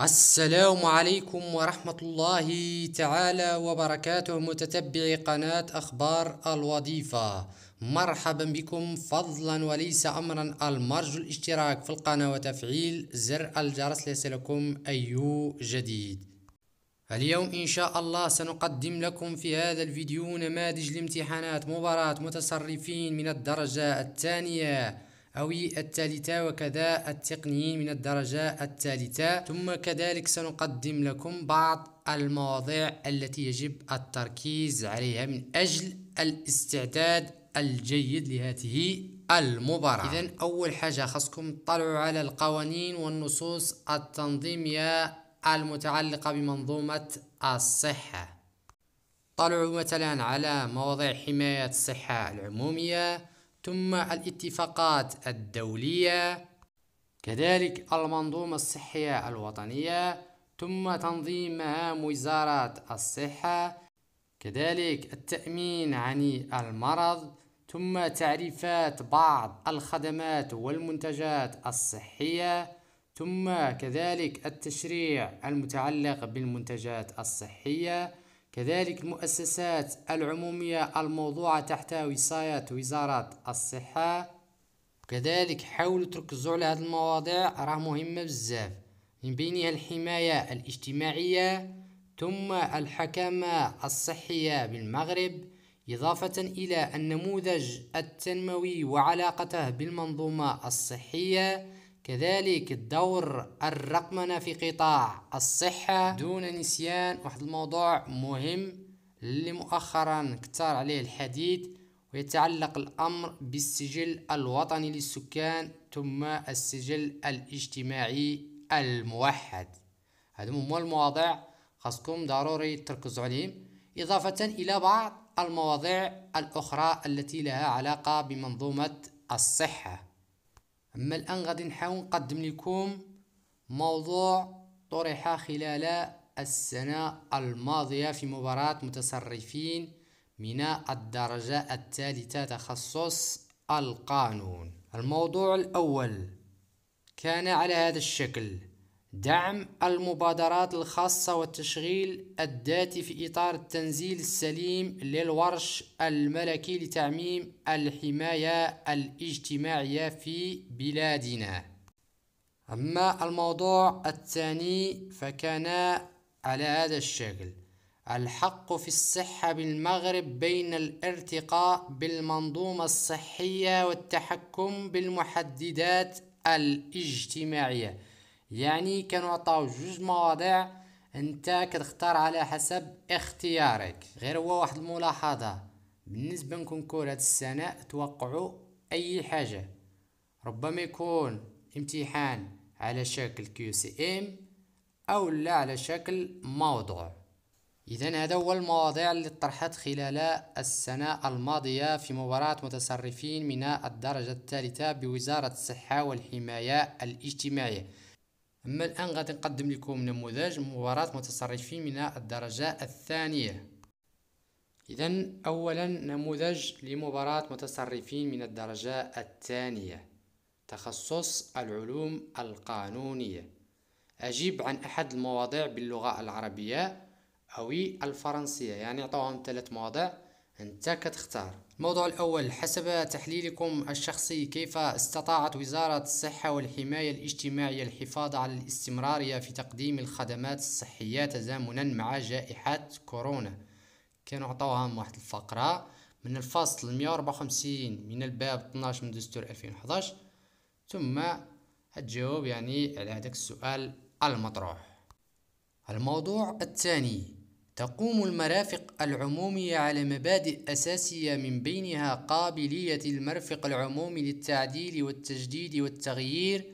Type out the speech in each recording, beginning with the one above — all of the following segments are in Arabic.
السلام عليكم ورحمة الله تعالى وبركاته متتبعي قناة أخبار الوظيفة مرحبا بكم فضلا وليس أمرا المرجو الاشتراك في القناة وتفعيل زر الجرس ليصلكم أي جديد اليوم إن شاء الله سنقدم لكم في هذا الفيديو نماذج لامتحانات مباراة متصرفين من الدرجة الثانية أو الثالثة وكذا التقنيين من الدرجة الثالثة ثم كذلك سنقدم لكم بعض المواضيع التي يجب التركيز عليها من أجل الاستعداد الجيد لهذه المباراة إذا أول حاجة خاصكم تطلعوا على القوانين والنصوص التنظيمية المتعلقة بمنظومة الصحة طلعوا مثلا على مواضيع حماية الصحة العمومية ثم الاتفاقات الدولية كذلك المنظومة الصحية الوطنية ثم تنظيم مهام وزارة الصحة كذلك التأمين عن المرض ثم تعريفات بعض الخدمات والمنتجات الصحية ثم كذلك التشريع المتعلق بالمنتجات الصحية كذلك المؤسسات العمومية الموضوعة تحت وصاية وزارة الصحة كذلك حاولوا تركزوا على هذه المواضيع راه مهمة بزاف من بينها الحماية الاجتماعية ثم الحكامة الصحية بالمغرب إضافة إلى النموذج التنموي وعلاقته بالمنظومة الصحية كذلك الدور الرقمنة في قطاع الصحة دون نسيان واحد الموضوع مهم اللي مؤخرا كتار عليه الحديث ويتعلق الأمر بالسجل الوطني للسكان ثم السجل الاجتماعي الموحد هذا هما المواضيع خاصكم ضروري تركزوا عليهم إضافة إلى بعض المواضيع الأخرى التي لها علاقة بمنظومة الصحة اما الان غادي نحاول نقدم لكم موضوع طرح خلال السنة الماضية في مباراة متصرفين من الدرجة الثالثة تخصص القانون الموضوع الأول كان على هذا الشكل دعم المبادرات الخاصة والتشغيل الذاتي في إطار التنزيل السليم للورش الملكي لتعميم الحماية الاجتماعية في بلادنا أما الموضوع الثاني فكان على هذا الشكل الحق في الصحة بالمغرب بين الارتقاء بالمنظومة الصحية والتحكم بالمحددات الاجتماعية يعني كانوا عطاو جوج مواضيع انت كتختار على حسب اختيارك غير هو واحد الملاحظه بالنسبه لكونكور هاد السنه توقعوا اي حاجه ربما يكون امتحان على شكل كيو سي ام او لا على شكل موضوع اذا هذا هو المواضيع اللي طرحت خلال السنه الماضيه في مباراه متصرفين من الدرجه الثالثه بوزاره الصحه والحمايه الاجتماعيه أما الآن غادي نقدم لكم نموذج مباراة متصرفين من الدرجة الثانية إذا أولا نموذج لمباراة متصرفين من الدرجة الثانية تخصص العلوم القانونية أجيب عن أحد المواضيع باللغة العربية أو الفرنسية يعني أعطوهم ثلاث مواضيع أنت كتختار الموضوع الأول حسب تحليلكم الشخصي كيف استطاعت وزارة الصحة والحماية الاجتماعية الحفاظ على الاستمرارية في تقديم الخدمات الصحية تزامنا مع جائحة كورونا كنعطوها واحد الفقرة من الفصل 154 من الباب 12 من دستور 2011 ثم هتجاوب يعني على هذاك السؤال المطروح الموضوع الثاني تقوم المرافق العمومية على مبادئ أساسية من بينها قابلية المرفق العمومي للتعديل والتجديد والتغيير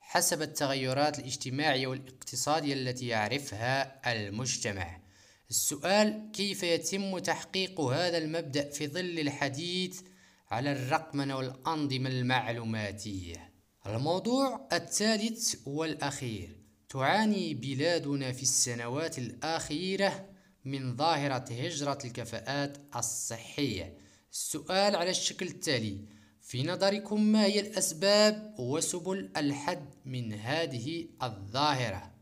حسب التغيرات الاجتماعية والاقتصادية التي يعرفها المجتمع. السؤال كيف يتم تحقيق هذا المبدأ في ظل الحديث على الرقمنة والأنظمة المعلوماتية؟ الموضوع الثالث والأخير تعاني بلادنا في السنوات الأخيرة من ظاهرة هجرة الكفاءات الصحية السؤال على الشكل التالي في نظركم ما هي الأسباب وسبل الحد من هذه الظاهرة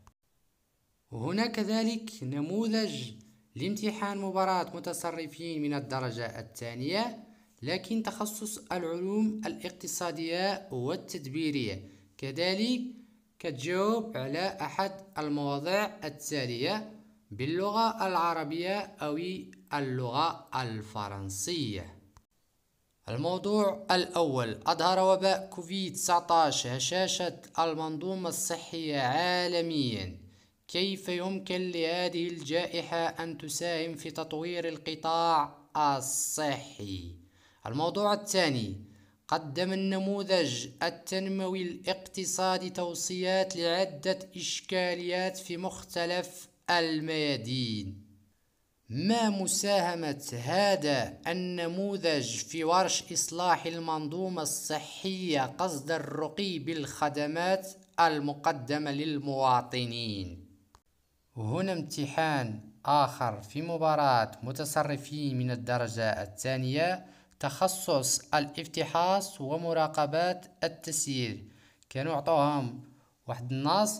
هنا كذلك نموذج لامتحان مباراة متصرفين من الدرجة الثانية لكن تخصص العلوم الاقتصادية والتدبيرية كذلك كتجاوب على أحد المواضيع التالية باللغة العربية أو اللغة الفرنسية الموضوع الأول أظهر وباء كوفيد 19 هشاشة المنظومة الصحية عالميا كيف يمكن لهذه الجائحة أن تساهم في تطوير القطاع الصحي الموضوع الثاني قدم النموذج التنموي الاقتصادي توصيات لعدة إشكاليات في مختلف الميادين ما مساهمة هذا النموذج في ورش إصلاح المنظومة الصحية قصد الرقي بالخدمات المقدمة للمواطنين هنا امتحان آخر في مباراة متصرفين من الدرجة الثانية تخصص الافتحاص ومراقبات التسيير كانوا عطوهم واحد النص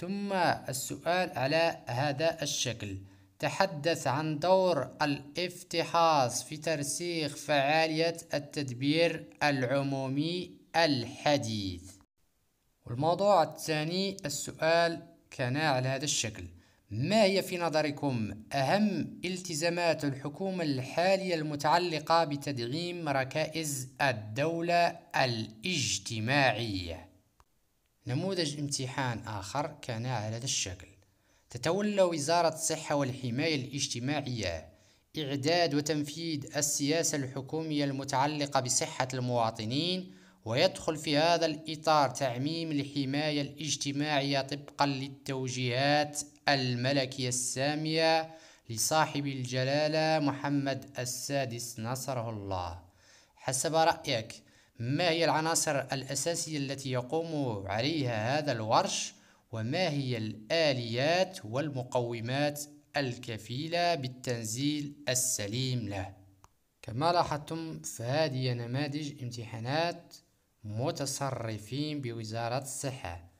ثم السؤال على هذا الشكل تحدث عن دور الافتحاص في ترسيخ فعالية التدبير العمومي الحديث والموضوع الثاني السؤال كان على هذا الشكل ما هي في نظركم أهم التزامات الحكومة الحالية المتعلقة بتدعيم ركائز الدولة الاجتماعية؟ نموذج امتحان آخر كان على هذا الشكل تتولى وزارة الصحة والحماية الاجتماعية إعداد وتنفيذ السياسة الحكومية المتعلقة بصحة المواطنين ويدخل في هذا الإطار تعميم الحماية الاجتماعية طبقا للتوجيهات الملكية السامية لصاحب الجلالة محمد السادس نصره الله حسب رأيك ما هي العناصر الأساسية التي يقوم عليها هذا الورش وما هي الآليات والمقومات الكفيلة بالتنزيل السليم له كما لاحظتم فهذه نماذج امتحانات متصرفين بوزارة الصحة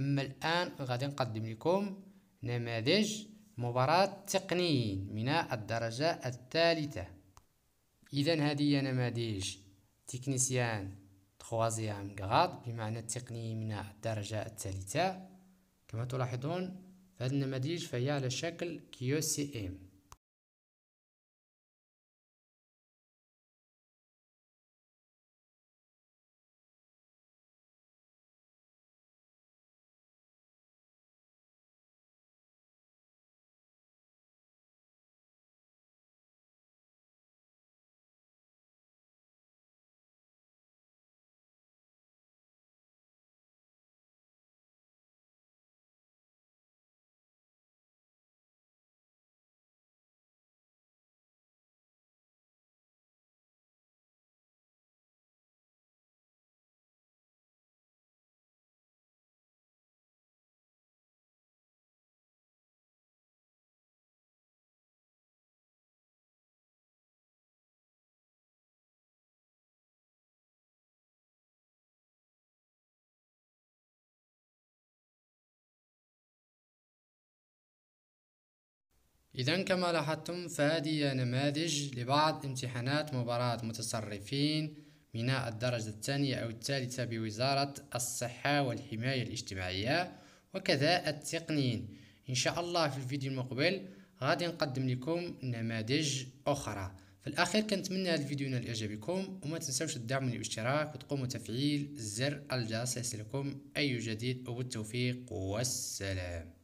أما الآن غادي نقدم لكم نماذج مباراة تقنيين من الدرجة الثالثة إذا هذه نماذج تكنيسيان تخوازيام غاد بمعنى التقني من الدرجة الثالثة كما تلاحظون فهذه النماذج فهي على شكل كيو سي ام إذا كما لاحظتم فهذه نماذج لبعض امتحانات مباراة متصرفين من الدرجة الثانية أو الثالثة بوزارة الصحة والحماية الاجتماعية وكذا التقنيين إن شاء الله في الفيديو المقبل غادي نقدم لكم نماذج أخرى في الأخير كنتمنى هذا الفيديو ينال إعجابكم وما تنسوش الدعم والاشتراك وتقوموا تفعيل زر الجرس ليصلكم أي جديد وبالتوفيق والسلام